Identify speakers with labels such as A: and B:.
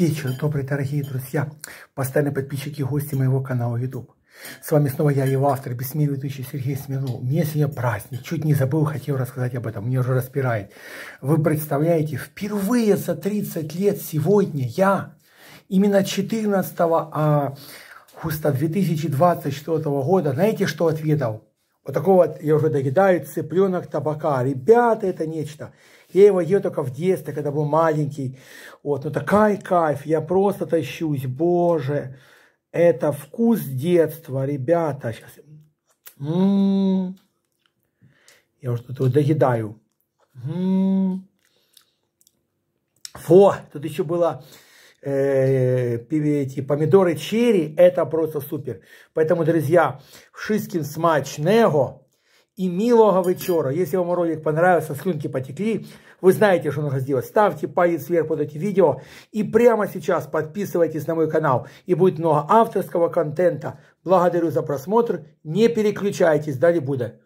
A: Вечер, добрые дорогие друзья, постоянные подписчики и гости моего канала YouTube. С вами снова я, его автор, бессмертный ведущий Сергей Смирнов. У меня сегодня праздник, чуть не забыл, хотел рассказать об этом, мне уже распирает. Вы представляете, впервые за 30 лет сегодня я, именно 14 августа 2024 года, знаете, что отведал? Вот такого вот я уже доедаю, цыпленок табака. Ребята, это нечто. Я его ел только в детстве, когда был маленький. Вот, ну такая кайф, я просто тащусь, боже. Это вкус детства, ребята. Сейчас. М-м-м. Я уже тут доедаю. М-м-м. Фу, тут еще было э, эти помидоры черри, это просто супер. Поэтому, друзья, шискин смачного и милого вечера. Если вам ролик понравился, слюнки потекли, вы знаете, что нужно сделать. Ставьте палец вверх под эти видео и прямо сейчас подписывайтесь на мой канал. И будет много авторского контента. Благодарю за просмотр. Не переключайтесь, далее будет.